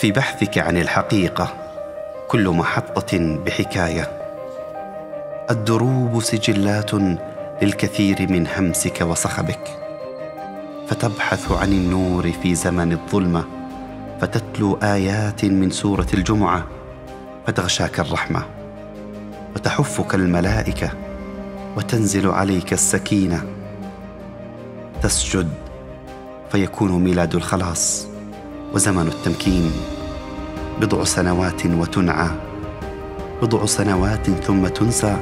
في بحثك عن الحقيقه كل محطه بحكايه الدروب سجلات للكثير من همسك وصخبك فتبحث عن النور في زمن الظلمه فتتلو ايات من سوره الجمعه فتغشاك الرحمه وتحفك الملائكه وتنزل عليك السكينه تسجد فيكون ميلاد الخلاص وزمن التمكين بضع سنوات وتنعى بضع سنوات ثم تنسى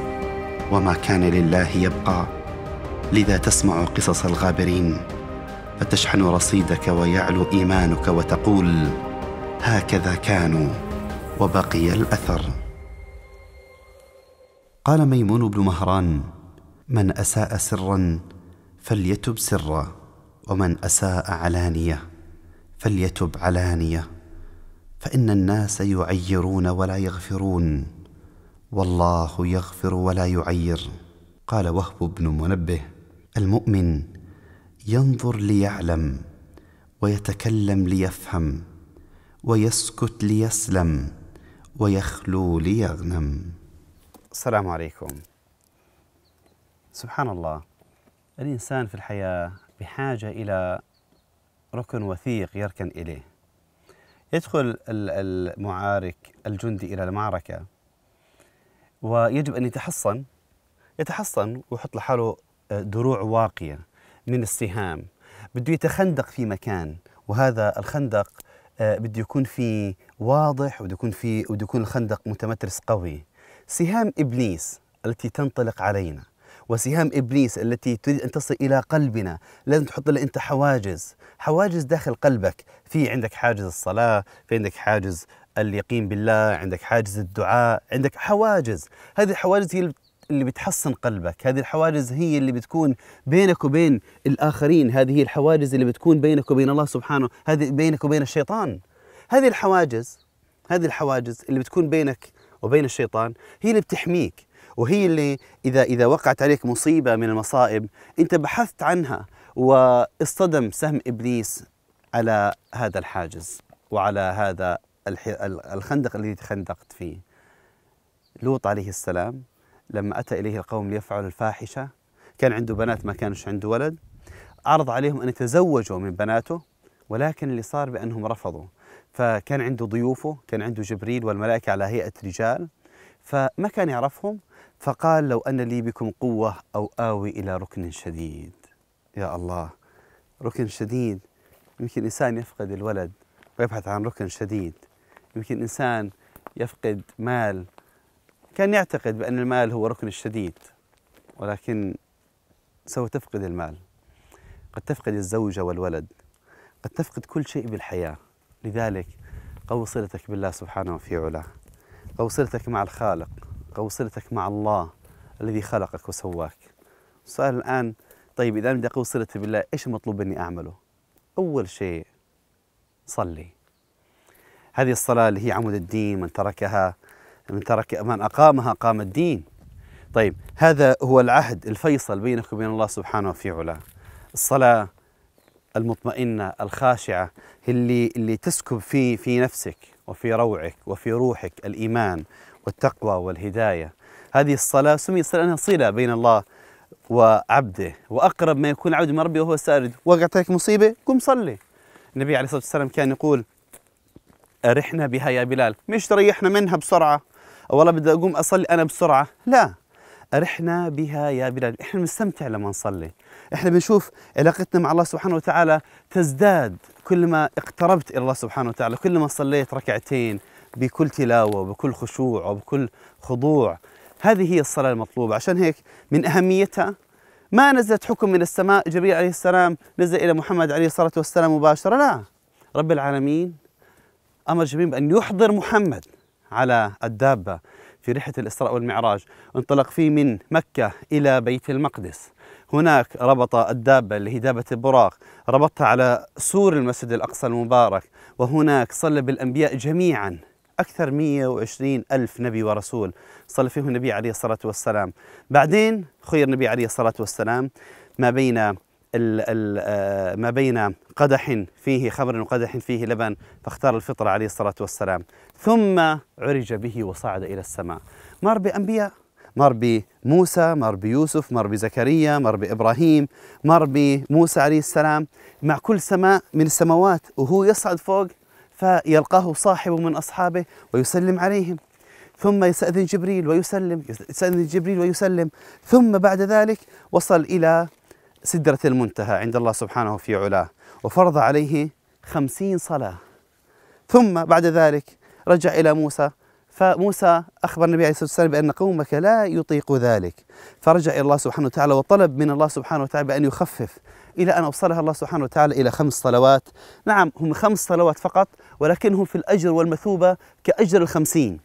وما كان لله يبقى لذا تسمع قصص الغابرين فتشحن رصيدك ويعلو ايمانك وتقول هكذا كانوا وبقي الاثر قال ميمون بن مهران من اساء سرا فليتب سرا ومن اساء علانيه فليتب علانيه فان الناس يعيرون ولا يغفرون والله يغفر ولا يعير قال وهب بن منبه المؤمن ينظر ليعلم ويتكلم ليفهم ويسكت ليسلم ويخلو ليغنم السلام عليكم سبحان الله الانسان في الحياه بحاجه الى ركن وثيق يركن إليه يدخل المعارك الجندي إلى المعركة ويجب أن يتحصن يتحصن ويحط لحاله آه، دروع واقية من السهام بده يتخندق في مكان وهذا الخندق آه، بده يكون فيه واضح وبده يكون فيه وبده يكون الخندق متمترس قوي سهام إبليس التي تنطلق علينا وسهام إبليس التي تريد أن تصل إلى قلبنا لازم تحط لها أنت حواجز حواجز داخل قلبك في عندك حاجز الصلاة في عندك حاجز اليقين بالله عندك حاجز الدعاء عندك حواجز هذه الحواجز هي اللي بتحصن قلبك هذه الحواجز هي اللي بتكون بينك وبين الآخرين هذه هي الحواجز اللي بتكون بينك وبين الله سبحانه هذه بينك وبين الشيطان هذه الحواجز هذه الحواجز اللي بتكون بينك وبين الشيطان هي اللي بتحميك وهي اللي إذا إذا وقعت عليك مصيبة من المصائب أنت بحثت عنها واصطدم سهم إبليس على هذا الحاجز وعلى هذا الخندق الذي تخندقت فيه لوط عليه السلام لما أتى إليه القوم ليفعلوا الفاحشة كان عنده بنات ما كانش عنده ولد عرض عليهم أن يتزوجوا من بناته ولكن اللي صار بأنهم رفضوا فكان عنده ضيوفه كان عنده جبريل والملائكة على هيئة رجال فما كان يعرفهم فقال لو أن لي بكم قوة أو آوي إلى ركن شديد يا الله ركن شديد يمكن إنسان يفقد الولد ويبحث عن ركن شديد يمكن إنسان يفقد مال كان يعتقد بأن المال هو ركن الشديد ولكن سوف تفقد المال قد تفقد الزوجة والولد قد تفقد كل شيء بالحياة لذلك قو صلتك بالله سبحانه وفي علاه قو صلتك مع الخالق وصلتك مع الله الذي خلقك وسواك السؤال الآن طيب إذا بدي أقوي صلتي بالله إيش المطلوب مني أعمله أول شيء صلي هذه الصلاة اللي هي عمود الدين من تركها من ترك من أقامها قام الدين طيب هذا هو العهد الفيصل بينك وبين الله سبحانه في علاه الصلاة المطمئنة الخاشعة اللي اللي تسكب في في نفسك وفي روعك وفي روحك الإيمان والتقوى والهداية هذه الصلاة سميت صلة أنها صلة بين الله وعبده وأقرب ما يكون عبد من ربه وهو سارد وقعت عليك مصيبة قم صلي النبي عليه الصلاة والسلام كان يقول أرحنا بها يا بلال مش تريحنا منها بسرعة والله بدي أقوم أصلي أنا بسرعة لا أرحنا بها يا بلال إحنا بنستمتع لما نصلي إحنا بنشوف علاقتنا مع الله سبحانه وتعالى تزداد كلما اقتربت إلى الله سبحانه وتعالى كلما صليت ركعتين بكل تلاوة وبكل خشوع وبكل خضوع هذه هي الصلاة المطلوبة عشان هيك من أهميتها ما نزلت حكم من السماء جبريل عليه السلام نزل إلى محمد عليه الصلاة والسلام مباشرة لا رب العالمين أمر جبريل بأن يحضر محمد على الدابة في رحلة الإسراء والمعراج انطلق فيه من مكة إلى بيت المقدس هناك ربط الدابة اللي هي دابة البراق ربطها على سور المسجد الأقصى المبارك وهناك صلى بالأنبياء جميعا أكثر 120 ألف نبي ورسول صلى فيهم النبي عليه الصلاة والسلام بعدين خير النبي عليه الصلاة والسلام ما بين ال ال آه، ما بين قدح فيه خمر وقدح فيه لبن فاختار الفطرة عليه الصلاة والسلام ثم عرج به وصعد إلى السماء مر بأنبياء مر بموسى مر بيوسف مر بزكريا مر بإبراهيم مر بموسى عليه السلام مع كل سماء من السماوات وهو يصعد فوق فيلقاه صاحب من أصحابه ويسلم عليهم ثم يستأذن جبريل ويسلم يستأذن جبريل ويسلم ثم بعد ذلك وصل إلى سدرة المنتهى عند الله سبحانه في علاه وفرض عليه خمسين صلاة ثم بعد ذلك رجع إلى موسى فموسى أخبر النبي عليه الصلاة والسلام بأن قومك لا يطيق ذلك فرجع إلى الله سبحانه وتعالى وطلب من الله سبحانه وتعالى بأن يخفف إلى أن أوصلها الله سبحانه وتعالى إلى خمس صلوات نعم هم خمس صلوات فقط ولكنهم في الأجر والمثوبة كأجر الخمسين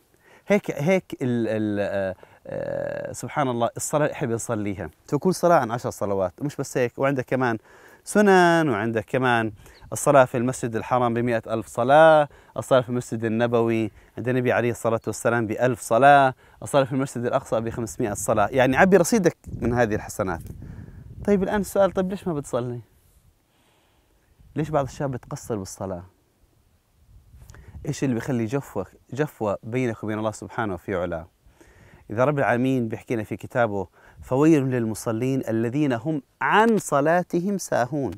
هيك هيك الـ الـ آه، آه، سبحان الله الصلاة اللي يحب يصليها تكون صلاة عن عشر صلوات ومش بس هيك وعندك كمان سنن وعندك كمان الصلاة في المسجد الحرام بمئة ألف صلاة الصلاة في المسجد النبوي عند النبي عليه الصلاة والسلام بألف صلاة الصلاة في المسجد الأقصى بخمسمائة صلاة يعني عبي رصيدك من هذه الحسنات طيب الآن السؤال طيب ليش ما بتصلي ليش بعض الشباب بتقصر بالصلاة إيش اللي بيخلي جفوة جفوة بينك وبين الله سبحانه في علاه إذا رب العالمين بيحكي لنا في كتابه فويل للمصلين الذين هم عن صلاتهم ساهون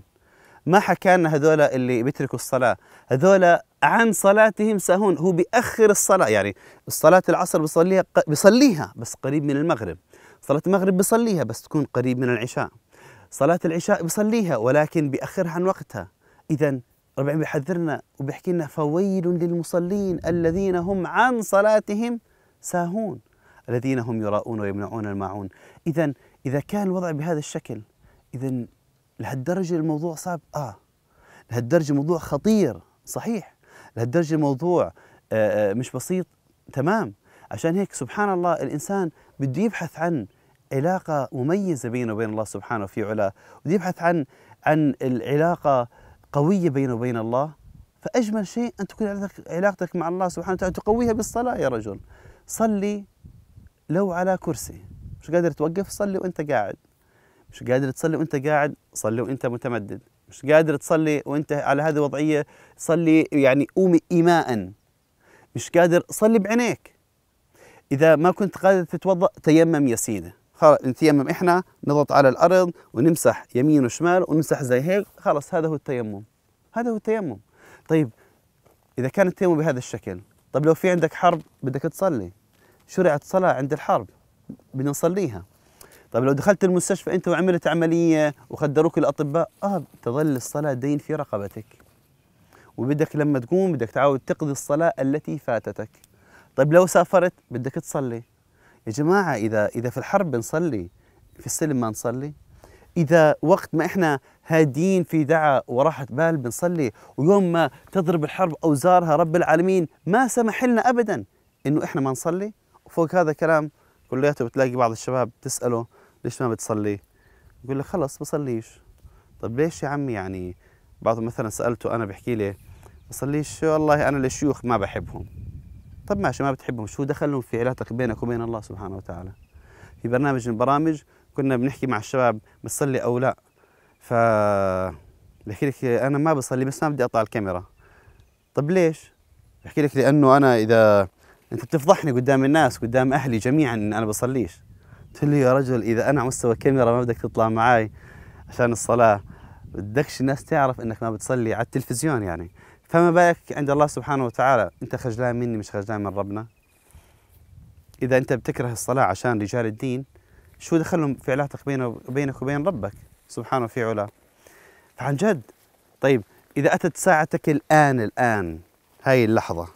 ما حكى لنا هذول اللي بيتركوا الصلاة هذول عن صلاتهم ساهون هو بيأخر الصلاة يعني الصلاة العصر بيصليها بيصليها بس قريب من المغرب صلاة المغرب بيصليها بس تكون قريب من العشاء صلاة العشاء بيصليها ولكن بيأخرها عن وقتها إذا ربنا بيحذرنا وبيحكي لنا فويل للمصلين الذين هم عن صلاتهم ساهون الذين هم يراؤون ويمنعون الماعون إذا إذا كان الوضع بهذا الشكل إذا لهالدرجة الموضوع صعب؟ آه لهالدرجة الموضوع خطير صحيح لهالدرجة الموضوع آه، آه، مش بسيط تمام عشان هيك سبحان الله الإنسان بده يبحث عن علاقة مميزة بينه وبين الله سبحانه في علا بده يبحث عن عن العلاقة قوية بينه وبين الله فأجمل شيء أن تكون علاقتك مع الله سبحانه وتعالى تقويها بالصلاة يا رجل صلي لو على كرسي مش قادر توقف صلي وانت قاعد مش قادر تصلي وانت قاعد صلي وانت متمدد مش قادر تصلي وانت على هذه الوضعيه صلي يعني قومي ايماء مش قادر صلي بعينيك اذا ما كنت قادر تتوضا تيمم يا سيدي خلاص نتيمم احنا نضغط على الارض ونمسح يمين وشمال ونمسح زي هيك خلاص هذا هو التيمم هذا هو التيمم طيب اذا كان التيمم بهذا الشكل طيب لو في عندك حرب بدك تصلي شرعت صلاه عند الحرب بدنا نصليها طيب لو دخلت المستشفى انت وعملت عمليه وخدروك الاطباء اه تظل الصلاه دين في رقبتك وبدك لما تقوم بدك تعاود تقضي الصلاه التي فاتتك طيب لو سافرت بدك تصلي يا جماعه اذا اذا في الحرب بنصلي في السلم ما نصلي اذا وقت ما احنا هادين في دعاء وراحه بال بنصلي ويوم ما تضرب الحرب اوزارها رب العالمين ما سمح لنا ابدا انه احنا ما نصلي وفوق هذا كلام كلياته بتلاقي بعض الشباب تساله ليش ما بتصلي بقول لك خلص بصليش طب ليش يا عمي يعني بعضهم مثلا سألته أنا بحكي لي بصليش والله أنا الشيوخ ما بحبهم طب ماشي ما بتحبهم شو دخلهم في علاقتك بينك وبين الله سبحانه وتعالى في برنامج من البرامج كنا بنحكي مع الشباب بتصلي أو لا ف بحكي لك أنا ما بصلي بس ما بدي أطلع الكاميرا طب ليش؟ بحكي لك لأنه أنا إذا أنت بتفضحني قدام الناس قدام أهلي جميعا إن أنا بصليش قلت له يا رجل اذا انا على مستوى كاميرا ما بدك تطلع معي عشان الصلاه بدكش الناس تعرف انك ما بتصلي على التلفزيون يعني فما بالك عند الله سبحانه وتعالى انت خجلان مني مش خجلان من ربنا اذا انت بتكره الصلاه عشان رجال الدين شو دخلهم في علاقتك بينك وبين ربك سبحانه في علا فعن جد طيب اذا اتت ساعتك الان الان هاي اللحظه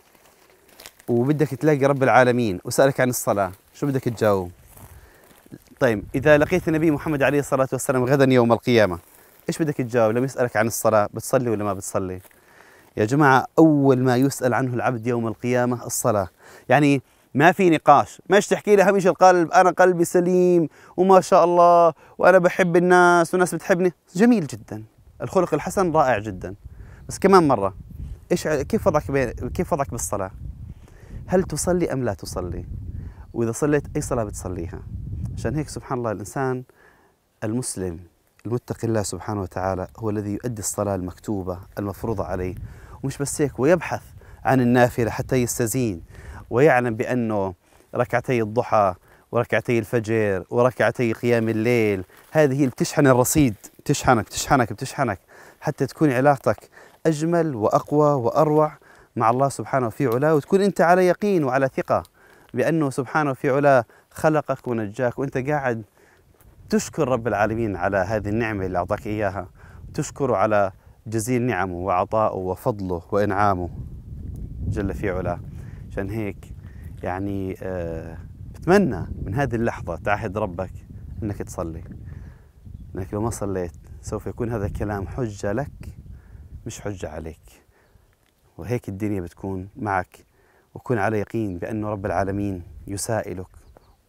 وبدك تلاقي رب العالمين وسالك عن الصلاه شو بدك تجاوب طيب إذا لقيت النبي محمد عليه الصلاة والسلام غدا يوم القيامة إيش بدك تجاوب لما يسألك عن الصلاة بتصلي ولا ما بتصلي يا جماعة أول ما يسأل عنه العبد يوم القيامة الصلاة يعني ما في نقاش مش تحكي لي همش القلب أنا قلبي سليم وما شاء الله وأنا بحب الناس والناس بتحبني جميل جدا الخلق الحسن رائع جدا بس كمان مرة إيش كيف وضعك كيف وضعك بالصلاة هل تصلي أم لا تصلي وإذا صليت أي صلاة بتصليها عشان هيك سبحان الله الإنسان المسلم المتقي الله سبحانه وتعالى هو الذي يؤدي الصلاة المكتوبة المفروضة عليه ومش بس هيك ويبحث عن النافلة حتى يستزين ويعلم بأنه ركعتي الضحى وركعتي الفجر وركعتي قيام الليل هذه اللي بتشحن الرصيد بتشحنك بتشحنك بتشحنك حتى تكون علاقتك أجمل وأقوى وأروع مع الله سبحانه في علاه وتكون أنت على يقين وعلى ثقة بأنه سبحانه في علاه خلقك ونجاك وانت قاعد تشكر رب العالمين على هذه النعمه اللي اعطاك اياها تشكره على جزيل نعمه وعطائه وفضله وانعامه جل في علاه عشان هيك يعني آه بتمنى من هذه اللحظه تعهد ربك انك تصلي انك لو ما صليت سوف يكون هذا الكلام حجه لك مش حجه عليك وهيك الدنيا بتكون معك وكن على يقين بأن رب العالمين يسائلك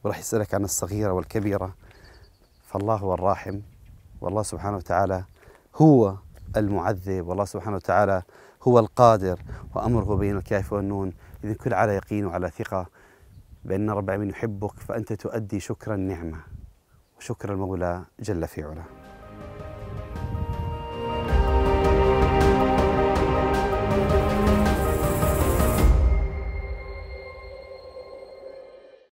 وراح يسألك عن الصغيرة والكبيرة فالله هو الراحم والله سبحانه وتعالى هو المعذب والله سبحانه وتعالى هو القادر وأمره بين الكاف والنون إذا كل على يقين وعلى ثقة بأن رب العالمين يحبك فأنت تؤدي شكر النعمة وشكر المولى جل في علاه